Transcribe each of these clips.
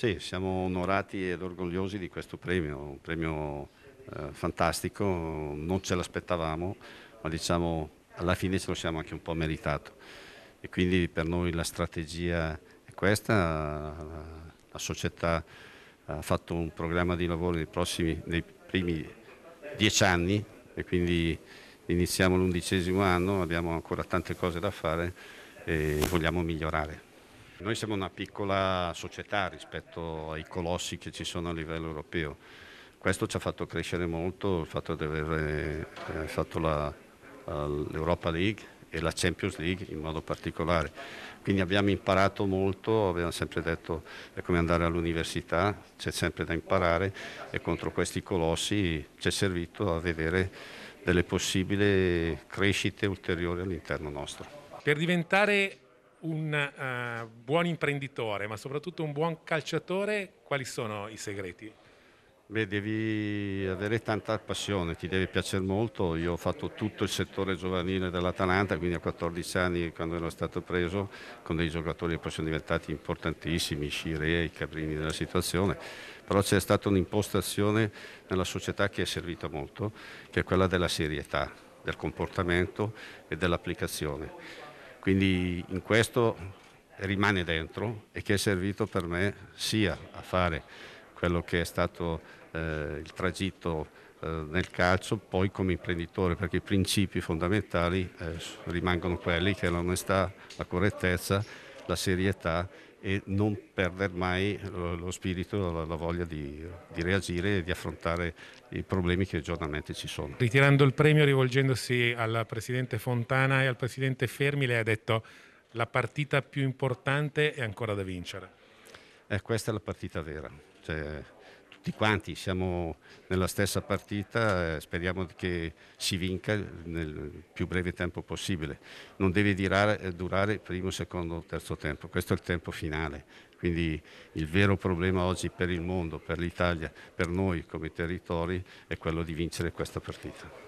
Sì, siamo onorati ed orgogliosi di questo premio, un premio eh, fantastico, non ce l'aspettavamo, ma diciamo alla fine ce lo siamo anche un po' meritato e quindi per noi la strategia è questa, la, società ha fatto un programma di lavoro nei, prossimi, nei primi dieci anni e quindi iniziamo l'undicesimo anno, abbiamo ancora tante cose da fare e vogliamo migliorare. Noi siamo una piccola società rispetto ai colossi che ci sono a livello europeo. Questo ci ha fatto crescere molto il fatto di aver eh, fatto la, l'Europa League e la Champions League in modo particolare. Quindi abbiamo imparato molto, abbiamo sempre detto è come andare all'università, c'è sempre da imparare e contro questi colossi ci è servito a vedere delle possibili crescite ulteriori all'interno nostro. Per diventare un uh, buon imprenditore, ma soprattutto un buon calciatore, quali sono i segreti? Beh, devi avere tanta passione, ti deve piacere molto. Io ho fatto tutto il settore giovanile dell'Atalanta, quindi a 14 anni, quando ero stato preso, con dei giocatori che poi sono diventati importantissimi, Scirea, i Cabrini della situazione. Però c'è stata un'impostazione nella società che è servita molto, che è quella della serietà, del comportamento e dell'applicazione quindi in questo rimane dentro e che è servito per me sia a fare quello che è stato eh, il tragitto eh, nel calcio, poi come imprenditore, perché i principi fondamentali eh, rimangono quelli che è l'onestà, la correttezza, la serietà e non perdere mai eh, lo spirito, la voglia di, di reagire e di affrontare i problemi che giornalmente ci sono. Ritirando il premio, rivolgendosi al Presidente Fontana e al Presidente Fermi, lei ha detto la partita più importante è ancora da vincere. Eh, questa è la partita vera. Cioè, tutti quanti siamo nella stessa partita, eh, speriamo che si vinca nel più breve tempo possibile. Non deve dirare, eh, durare primo, secondo, terzo tempo, questo è il tempo finale. Quindi il vero problema oggi per il mondo, per l'Italia, per noi come territori è quello di vincere questa partita.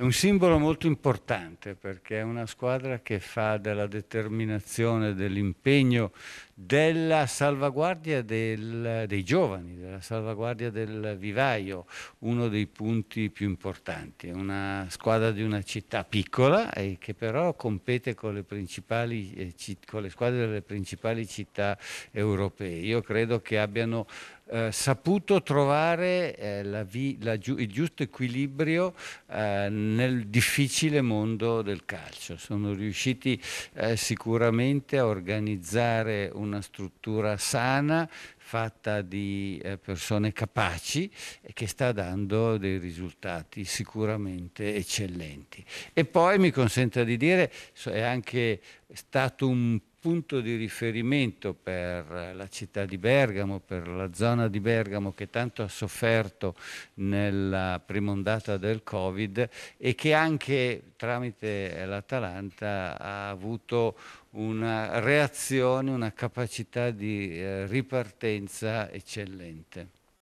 È un simbolo molto importante perché è una squadra che fa della determinazione, dell'impegno, della salvaguardia del, dei giovani, della salvaguardia del vivaio, uno dei punti più importanti. È una squadra di una città piccola e che però compete con le, eh, con le squadre delle principali città europee. Io credo che abbiano eh, saputo trovare eh, la vi, la giu, il giusto equilibrio eh, nel difficile mondo del calcio. Sono riusciti eh, sicuramente a organizzare una struttura sana fatta di eh, persone capaci e che sta dando dei risultati sicuramente eccellenti. E poi mi consenta di dire, è anche stato un punto di riferimento per la città di Bergamo, per la zona di Bergamo che tanto ha sofferto nella prima ondata del Covid e che anche tramite l'Atalanta ha avuto una reazione, una capacità di eh, ripartenza eccellente.